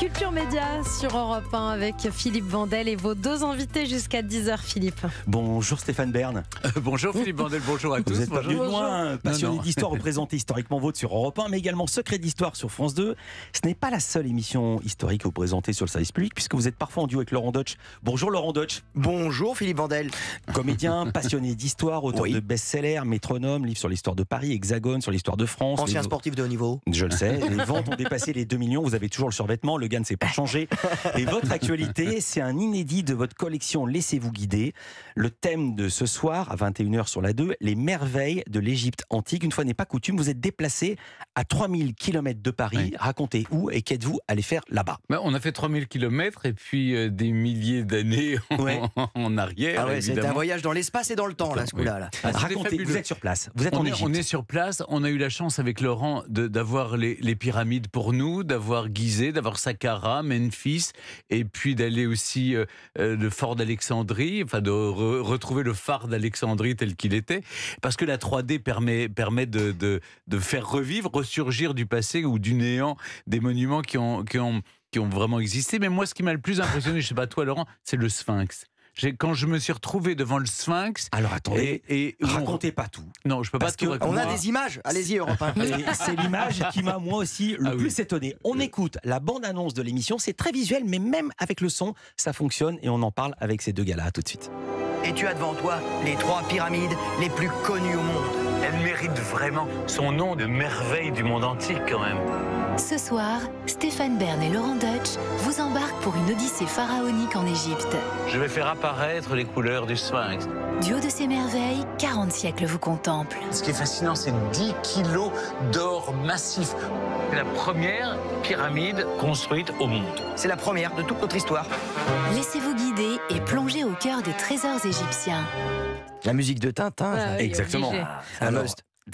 Culture Média sur Europe 1 avec Philippe Vandel et vos deux invités jusqu'à 10h, Philippe. Bonjour Stéphane Bern. Euh, bonjour Philippe Vandel, bonjour à Vous tous. Vous êtes du bonjour. loin, passionné d'histoire, représenté historiquement vôtre sur Europe 1, mais également secret d'histoire sur France 2. Ce n'est pas la seule émission historique que vous présentez sur le service public, puisque vous êtes parfois en duo avec Laurent Deutsch. Bonjour Laurent Deutsch. Bonjour Philippe Vandel. Comédien, passionné d'histoire, auteur de best-sellers, métronome, livre sur l'histoire de Paris, Hexagone, sur l'histoire de France. Ancien sportif de haut niveau. Je le sais. les ventes ont dépassé les 2 millions. Vous avez toujours le survêtement, le c'est pas changé. Et votre actualité, c'est un inédit de votre collection Laissez-vous guider. Le thème de ce soir, à 21h sur la 2, les merveilles de l'Égypte antique. Une fois n'est pas coutume, vous êtes déplacé à 3000 km de Paris. Racontez où et qu'êtes-vous allé faire là-bas ben, On a fait 3000 km et puis euh, des milliers d'années en, arrière. Ah c'est un voyage dans l'espace et dans le temps, là, ce coup-là. Ah, Racontez, vous êtes sur place. Vous êtes on est, On est sur place. On a eu la chance avec Laurent d'avoir les, pyramides pour nous, d'avoir guisé, d'avoir sa Cara, Memphis, et puis d'aller aussi le euh, euh, fort d'Alexandrie, enfin de retrouver le phare d'Alexandrie tel qu'il était, parce que la 3D permet, de, faire revivre, ressurgir du passé ou du néant des monuments qui ont, qui ont vraiment existé. Mais moi, ce qui m'a le plus impressionné, je ne sais pas toi Laurent, c'est le sphinx quand je me suis retrouvé devant le Sphinx. Alors attendez, et, racontez pas tout. Non, je peux pas tout raconter. On a des images. Allez-y, Europe C'est l'image qui m'a moi aussi le ah plus étonné. On écoute la bande-annonce de l'émission. C'est très visuel, mais même avec le son, ça fonctionne et on en parle avec ces deux gars-là. tout de suite. Et tu as devant toi les trois pyramides les plus connues au monde. Elle mérite vraiment son nom de merveille du monde antique quand même. Ce soir, Stéphane Bern et Laurent Deutsch vous embarquent pour une odyssée pharaonique en Égypte. Je vais faire apparaître les couleurs du sphinx. Du haut de ces merveilles, 40 siècles vous contemplent. Ce qui est fascinant, c'est 10 kilos d'or massif. La première pyramide construite au monde. C'est la première de toute notre histoire. Laissez-vous guider et plongez au cœur des trésors égyptiens. La musique de Tintin. Ah exactement. Un ah,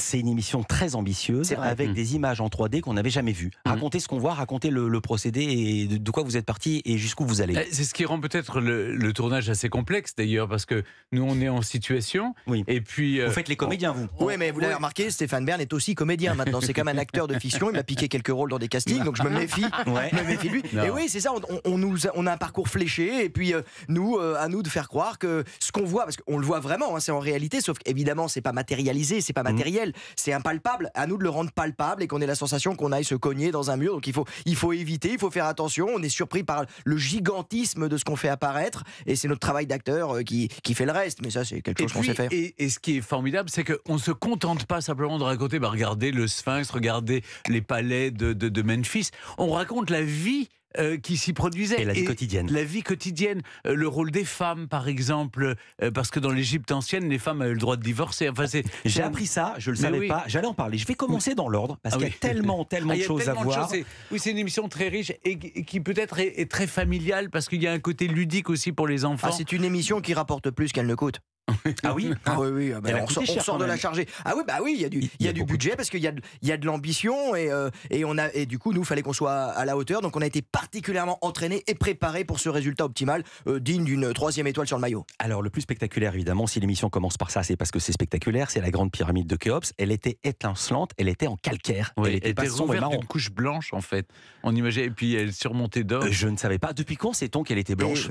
c'est une émission très ambitieuse avec mmh. des images en 3D qu'on n'avait jamais vues. Mmh. Racontez ce qu'on voit, racontez le, procédé et de, quoi vous êtes parti et jusqu'où vous allez. Eh, c'est ce qui rend peut-être le, tournage assez complexe d'ailleurs parce que nous on est en situation oui. et puis euh, vous faites les comédiens vous. Oui mais vous l'avez remarqué, Stéphane Bern est aussi comédien maintenant. C'est comme un acteur de fiction. Il m'a piqué quelques rôles dans des castings donc je me méfie. me méfie lui. Et oui c'est ça. On, nous a, on a un parcours fléché et puis euh, nous euh, à nous de faire croire que ce qu'on voit parce qu'on le voit vraiment hein, c'est en réalité sauf qu'évidemment c'est pas matérialisé c'est pas mmh. matériel c'est impalpable. À nous de le rendre palpable et qu'on ait la sensation qu'on aille se cogner dans un mur. Donc il faut, il faut éviter, il faut faire attention. On est surpris par le gigantisme de ce qu'on fait apparaître et c'est notre travail d'acteur euh, qui, fait le reste. Mais ça, c'est quelque chose qu'on sait faire. Et, ce qui est formidable, c'est qu'on ne se contente pas simplement de raconter, bah, regardez le sphinx, regardez les palais de, de Memphis. On raconte la vie euh, qui s'y produisaient. la vie quotidienne. La vie quotidienne, euh, le rôle des femmes, par exemple, euh, parce que dans l'Égypte ancienne, les femmes avaient le droit de divorcer. Enfin, J'ai appris ça, je ne le savais pas, j'allais en parler. Je vais commencer dans l'ordre, parce ah qu'il y a tellement, tellement ah, de choses à voir. oui, c'est une émission très riche et qui peut-être est, très familiale, parce qu'il y a un côté ludique aussi pour les ah, enfants. c'est une émission qui rapporte plus qu'elle ne coûte. Ah, ah oui oui, ah bah on, sort, de la chargée. Ah oui, bah oui, il y a du, y a du budget parce qu'il y a de, de l'ambition et, euh, et, on a, et du coup, nous, il fallait qu'on soit à la hauteur. Donc, on a été particulièrement entraîné et préparé pour ce résultat optimal, euh, digne d'une troisième étoile sur le maillot. Alors, le plus spectaculaire, évidemment, si l'émission commence par ça, c'est parce que c'est spectaculaire. C'est la grande pyramide de Khéops. Elle était étincelante, elle était en calcaire. elle était, pas recouverte d'une couche blanche, en fait. On imaginait, et puis elle surmontée d'or. Euh, je ne savais pas. Depuis quand sait-on qu'elle était blanche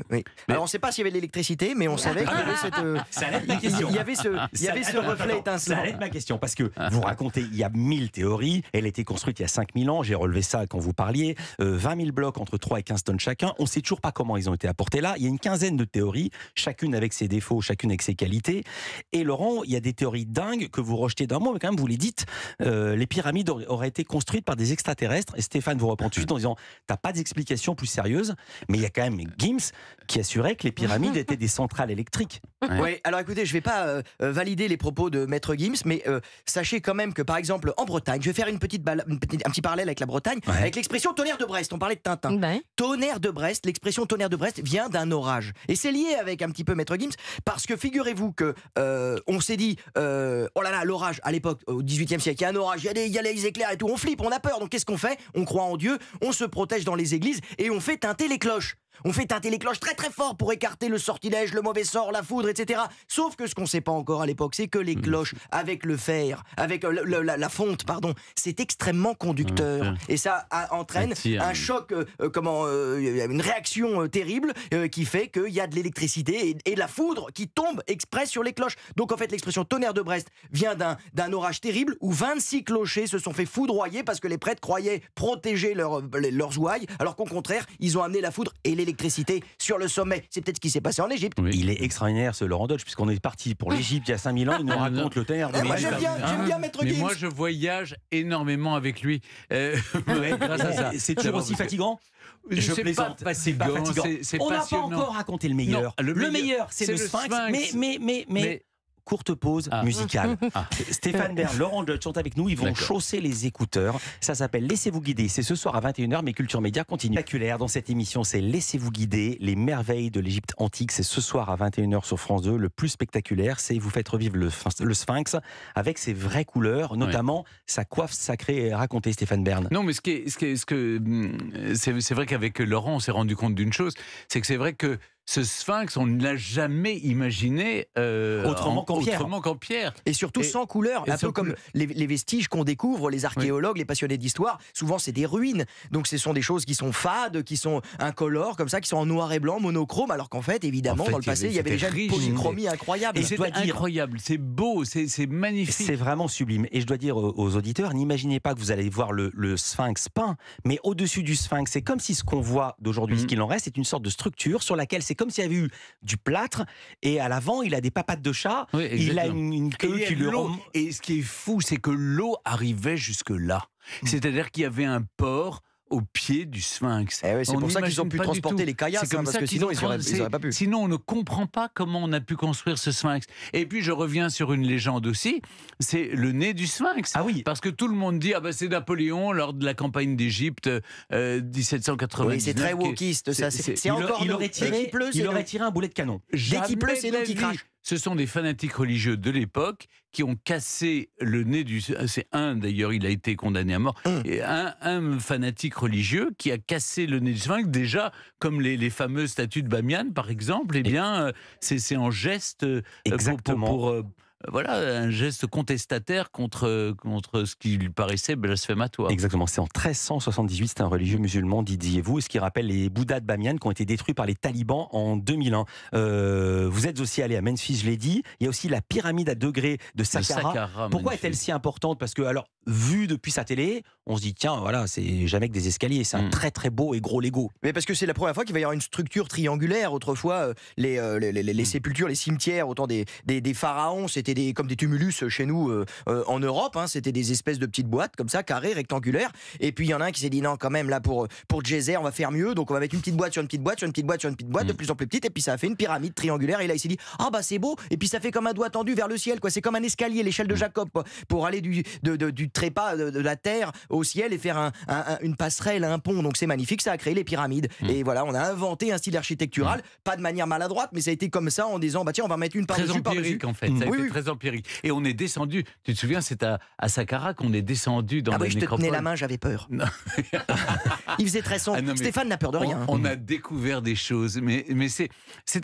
Alors, on ne sait pas s'il y avait de l'électricité, mais on ah. savait que cette. Il y avait ce, reflet étincelant. Ça allait ma question, parce que ah, vous racontez, il y a 1000 théories, elle a été construite il y a 5000 ans, j'ai relevé ça quand vous parliez, 20 euh, 000 blocs entre 3 et 15 tonnes chacun, on ne sait toujours pas comment ils ont été apportés là, il y a une quinzaine de théories, chacune avec ses défauts, chacune avec ses qualités, et Laurent, il y a des théories dingues que vous rejetez d'un mot, mais quand même vous les dites, euh, les pyramides auraient été construites par des extraterrestres, et Stéphane vous reprend tout de suite en disant, t'as pas d'explication plus sérieuse, mais il y a quand même Gims qui assurait que les pyramides étaient des centrales électriques. Oui, alors écoutez, je vais pas euh, euh, valider les propos de Maître Gims, mais euh, sachez quand même que par exemple en Bretagne, je vais faire une petite, balle, un petit parallèle avec la Bretagne, avec l'expression tonnerre de Brest. On parlait de Tintin. Tonnerre de Brest, l'expression tonnerre de Brest vient d'un orage. Et c'est lié avec un petit peu Maître Gims, parce que figurez-vous que on s'est dit, oh là là, l'orage à l'époque, au 18 siècle, il y a un orage, il y, a les éclairs et tout, on flippe, on a peur. Donc qu'est-ce qu'on fait On croit en Dieu, on se protège dans les églises et on fait teinter les cloches. On fait teinter les cloches très très fort pour écarter le sortilège, le mauvais sort, la foudre, etc. Sauf que ce qu'on sait pas encore à l'époque, c'est que les hmm. cloches avec le fer, avec euh, la, fonte, pardon, c'est extrêmement conducteur. Hmm, et ça entraîne hein. un choc, euh, euh, une réaction terrible qui fait qu'il y a de l'électricité et, de la foudre qui tombe exprès sur les cloches. Donc en fait, l'expression tonnerre de Brest vient d'un orage terrible où 26 clochers se sont fait foudroyer parce que les prêtres croyaient protéger leurs ouailles, alors qu'au contraire, ils ont amené la foudre et les sur le sommet. C'est peut-être ce qui s'est passé en Égypte. Il est extraordinaire ce Laurent Dodge, puisqu'on est parti pour ah. l'Égypte il y a 5000 ans, il nous ah, raconte le terre. Eh, moi Moi je voyage énormément avec lui. Euh, c'est toujours aussi fatigant je plaisante, On n'a pas encore raconté le meilleur. le meilleur, c'est le, sphinx, mais, mais, mais, courte pause ah. musicale. Ah. Stéphane Bern, Laurent Dutch sont avec nous. Ils vont chausser les écouteurs. Ça s'appelle Laissez-vous guider. C'est ce soir à 21h, mais Culture Média continue. Dans cette émission, c'est Laissez-vous guider, les merveilles de l'Égypte antique. C'est ce soir à 21h sur France 2. Le plus spectaculaire, c'est vous faites revivre le, sphinx avec ses vraies couleurs, notamment sa coiffe sacrée racontée, Stéphane Bern. Non, mais ce, qui est, ce, qui ce que hmm, c'est vrai qu'avec Laurent, on s'est rendu compte d'une chose, c'est que c'est vrai que ce sphinx, on ne l'a jamais imaginé euh, autrement qu'en pierre. Et surtout sans couleur, un peu comme les, vestiges qu'on découvre, les archéologues, les passionnés d'histoire, souvent c'est des ruines. Donc ce sont des choses qui sont fades, qui sont incolores, comme ça, qui sont en noir et blanc, monochrome, alors qu'en fait, évidemment, dans le passé, il y avait déjà une polychromie incroyable. Et c'est incroyable, c'est beau, c'est magnifique. C'est vraiment sublime. Et je dois dire aux auditeurs, n'imaginez pas que vous allez voir le, sphinx peint, mais au-dessus du sphinx, c'est comme si ce qu'on voit d'aujourd'hui, ce mm. qu'il en reste, c'est une sorte de structure sur laquelle c'est c'est comme s'il y avait eu du plâtre et à l'avant, il a des papates de chat. il a une, queue qui lui rompt. Et ce qui est fou, c'est que l'eau arrivait jusque là. Mm. C'est-à-dire qu'il y avait un port au pied du sphinx. Eh c'est pour ça qu'ils ont pu transporter les caillasses, parce que sinon on ne comprend pas comment on a pu construire ce sphinx. Et puis je reviens sur une légende aussi, c'est le nez du sphinx. Ah oui. Parce que tout le monde dit, ah ben, c'est Napoléon lors de la campagne d'Égypte euh, c'est très wokiste ça. C'est encore il, le Il, aurait tiré un boulet de canon. Dès qu'il pleut, c'est qui crache ce sont des fanatiques religieux de l'époque qui ont cassé le nez du. Euh, c'est un d'ailleurs, il a été condamné à mort. Hum. Et un, fanatique religieux qui a cassé le nez du sphinx, déjà, comme les, les fameuses statues de Bamiyan, par exemple, eh bien, euh, c'est en geste euh, Exactement. pour euh, voilà, un geste contestataire contre, contre ce qui lui paraissait blasphématoire. Exactement, c'est en 1378, c'est un religieux musulman, disiez-vous, ce qui rappelle les Bouddhas de Bamiyan qui ont été détruits par les talibans en 2001. Euh, vous êtes aussi allé à Memphis, je l'ai dit. Il y a aussi la pyramide à degrés de Saqqara. Pourquoi est-elle si importante Parce que, alors, vu depuis sa télé, on se dit, tiens, voilà, c'est jamais que des escaliers, c'est un mm. très très beau et gros Lego. Mais parce que c'est la première fois qu'il va y avoir une structure triangulaire. Autrefois, euh, les, les, mm. sépultures, les cimetières, autant des, des, des pharaons, c'était c'était des, comme des tumulus euh, chez nous euh, euh, en Europe. Hein, c'était des espèces de petites boîtes comme ça, carrées, rectangulaires. Et puis il y en a un qui s'est dit non, quand même, là pour, pour on va faire mieux. Donc on va mettre une petite boîte sur une petite boîte, sur une petite boîte, sur une petite boîte, de mm. plus en plus petite. Et puis ça a fait une pyramide triangulaire. Et là, il s'est dit ah bah c'est beau. Et puis ça fait comme un doigt tendu vers le ciel. quoi. C'est comme un escalier, l'échelle de mm. Jacob, pour aller du, du trépas de, la terre au ciel et faire un, une passerelle, un pont. Donc c'est magnifique. Ça a créé les pyramides. Mm. Et voilà, on a inventé un style architectural, pas de manière maladroite, mais ça a été comme ça en disant bah tiens, on va mettre une par-dessus, par-dessus. En fait très empirique. Et on est descendu, tu te souviens, c'est à, à Saqqara qu'on est descendu dans ah oui, je te tenais la main, j'avais peur. Il faisait très sombre. Ah Stéphane n'a peur de rien. On, a découvert des choses, mais, mais c'est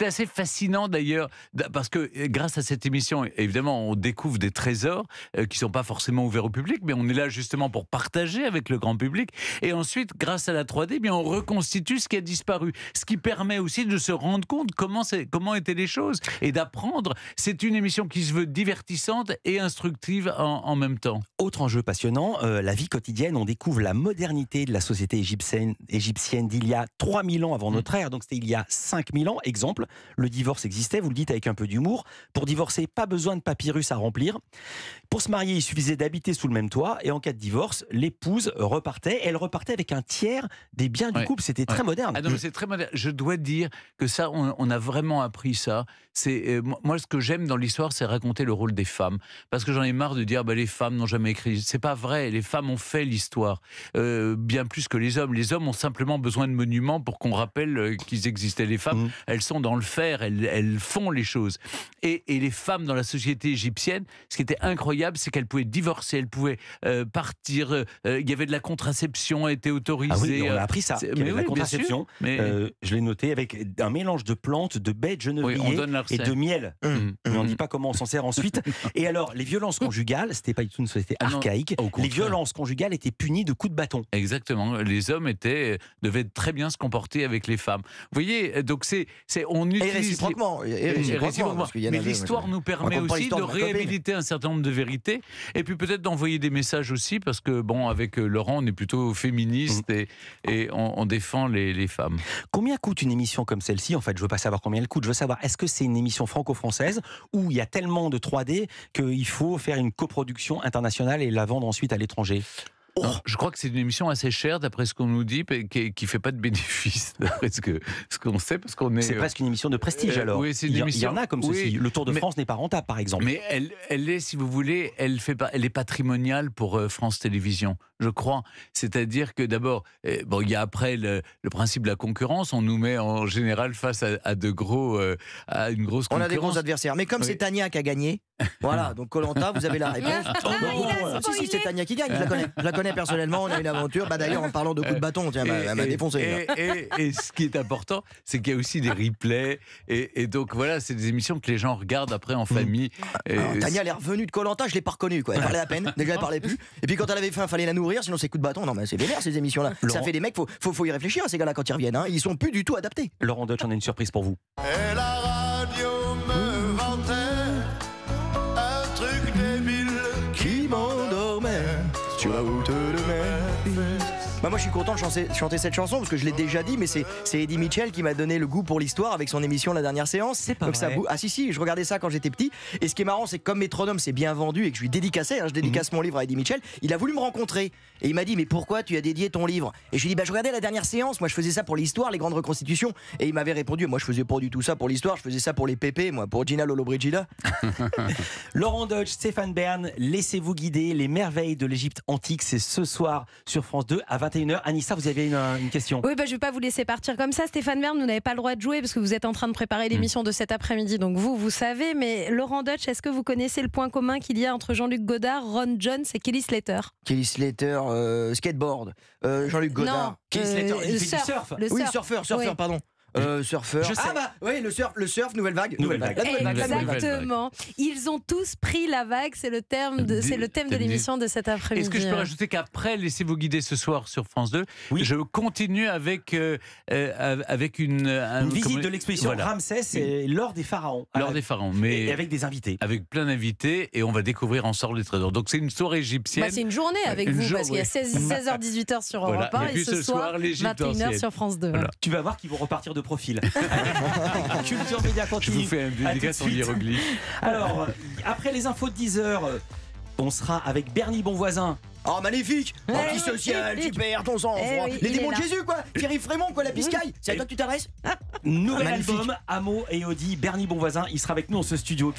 assez fascinant d'ailleurs, parce que euh, grâce à cette émission, évidemment, on découvre des trésors euh, qui ne sont pas forcément ouverts au public, mais on est là justement pour partager avec le grand public. Et ensuite, grâce à la 3D, eh bien, on reconstitue ce qui a disparu, ce qui permet aussi de se rendre compte comment, comment étaient les choses et d'apprendre. C'est une émission qui se veut divertissante et instructive en, même temps. Autre enjeu passionnant, euh, la vie quotidienne, on découvre la modernité de la société égyptienne, égyptienne d'il y a 3000 ans avant mmh. notre ère, donc c'était il y a 5000 ans. Exemple, le divorce existait, vous le dites avec un peu d'humour. Pour divorcer, pas besoin de papyrus à remplir. Pour se marier, il suffisait d'habiter sous le même toit et en cas de divorce, l'épouse repartait. Elle repartait avec un tiers des biens du couple. C'était très moderne. Ah c'est très moderne. Je dois dire que ça, on, a vraiment appris ça. C'est euh, moi ce que j'aime dans l'histoire, c'est raconter le rôle des femmes. Parce que j'en ai marre de dire bah, les femmes n'ont jamais écrit. C'est pas vrai. Les femmes ont fait l'histoire euh, bien plus que les hommes. Les hommes ont simplement besoin de monuments pour qu'on rappelle euh, qu'ils existaient. Les femmes, mmh. elles sont dans le faire. Elles, font les choses. Et, et, les femmes dans la société égyptienne, ce qui était incroyable, c'est qu'elles pouvaient divorcer, elles pouvaient euh, partir. il y avait de la contraception, était ah autorisée. on a appris ça. Mais oui, la contraception. je l'ai noté avec un mélange de plantes, de baies de genévrier et de miel. Mmh. Mais on ne dit mmh. pas comment on s'en sert ensuite. Et alors, les violences conjugales, c'était pas du tout une société ah archaïque. les violences conjugales étaient punies de coups de bâton. Exactement. Les hommes étaient, devaient très bien se comporter avec les femmes. Vous voyez, donc c'est, c'est on utilise. Et réciproquement. Mais l'histoire nous permet aussi de réhabiliter un certain nombre de vérités et puis peut-être d'envoyer des messages aussi parce que bon, avec euh, Laurent, on est plutôt féministe mm. et, et on, défend les, femmes. Combien coûte une émission comme celle-ci En fait, je veux pas savoir combien elle coûte. Je veux savoir est-ce que c'est une émission franco-française où il y a tellement de 3D qu'il faut faire une coproduction internationale et la vendre ensuite à l'étranger Oh. je crois que c'est une émission assez chère, d'après ce qu'on nous dit, qui, ne fait pas de bénéfices, d'après ce qu'on ce sait, parce qu'on est. C'est presque une émission de prestige euh, alors. oui, c'est une il, émission... il y en a comme ceci. Le Tour de France n'est pas rentable, par exemple. Mais elle, elle est, si vous voulez, elle fait, elle est patrimoniale pour euh, France Télévisions, je crois. C'est-à-dire que d'abord, euh, bon, il y a après le, principe de la concurrence. On nous met en général face à, de gros, à une grosse. Concurrence. On a des gros adversaires. Mais comme c'est Tania qui a gagné. Voilà, donc Colanta, vous avez la réponse. Ah, si, si, c'est Tania qui gagne, je la connais. Je la connais personnellement, on a eu une aventure. Bah, D'ailleurs, en parlant de coups de bâton, elle m'a défoncé. Et, et, et, ce qui est important, c'est qu'il y a aussi des replays. Et, et donc voilà, c'est des émissions que les gens regardent après en famille. Ah, Tania, elle est revenue de Colanta, je l'ai pas reconnue. Quoi. Elle parlait à peine, déjà elle parlait plus. Et puis quand elle avait faim, fallait la nourrir, sinon c'est coups de bâton. Non, mais c'est vénère ces émissions-là. Ça fait des mecs, faut, faut, faut y réfléchir ces gars-là quand ils reviennent. Hein. Ils sont plus du tout adaptés. Laurent Deutsch, on a une surprise pour vous. Et la moi je suis content de chanter, cette chanson parce que je l'ai déjà dit, mais c'est Eddie Mitchell qui m'a donné le goût pour l'histoire avec son émission La dernière séance. C'est pas Donc ah si, si, je regardais ça quand j'étais petit. Et ce qui est marrant, c'est que comme Métronome s'est bien vendu et que je lui dédicassais, hein, je dédicace mhm. mon livre à Eddie Mitchell, il a voulu me rencontrer. Et il m'a dit, mais pourquoi tu as dédié ton livre Et je lui ai dit, bah je regardais la dernière séance, moi je faisais ça pour l'histoire, les grandes reconstitutions. Et il m'avait répondu, moi je faisais pas du tout ça pour l'histoire, je faisais ça pour les pépés, moi, pour Gina Lollobrigida. Laurent Dodge, Stéphane Bern, laissez-vous guider, les merveilles de l'Égypte antique, c'est ce soir sur France 2 à 21 Anissa, vous avez une, question Oui, bah, je ne vais pas vous laisser partir comme ça. Stéphane Verne, vous n'avez pas le droit de jouer parce que vous êtes en train de préparer hmm. l'émission de cet après-midi. Donc vous, vous savez. Mais Laurent Dutch, est-ce que vous connaissez le point commun qu'il y a entre Jean-Luc Godard, Ron Jones et Kelly Slater Kelly Slater, euh, skateboard. Euh, Jean-Luc Godard. Kelly Slater, euh, surf. oui, surfeur, pardon. Euh, surfeur. Ah bah oui, le surf, le surf, nouvelle vague. Nouvelle, vague. Exactement. Ils ont tous pris la vague, c'est le terme de, c'est le thème de l'émission de cet après-midi. Est-ce que je peux rajouter qu'après Laissez-vous guider ce soir sur France 2, oui. je continue avec euh, euh, avec une, visite de l'exposition Ramsès et l'or des pharaons. L'or des pharaons, mais avec des invités. Avec plein d'invités et on va découvrir ensemble les trésors. Donc c'est une soirée égyptienne. Bah, c'est une journée avec vous parce qu'il y a 16, h 18h sur Europe 1 et, ce, soir, soir 21h sur France 2. Tu vas voir qu'ils vont repartir de profil. Culture Média continue. vous fais un dédicace Alors, après les infos de 10h, on sera avec Bernie Bonvoisin Oh magnifique Parti eh social, oui, super, ton sang, eh Les démons de Jésus quoi Thierry Frémont quoi, la piscine C'est à toi que tu t'adresses Nouvel ah, album, Amo et Audi, Bernie Bonvoisin, il sera avec nous en ce studio.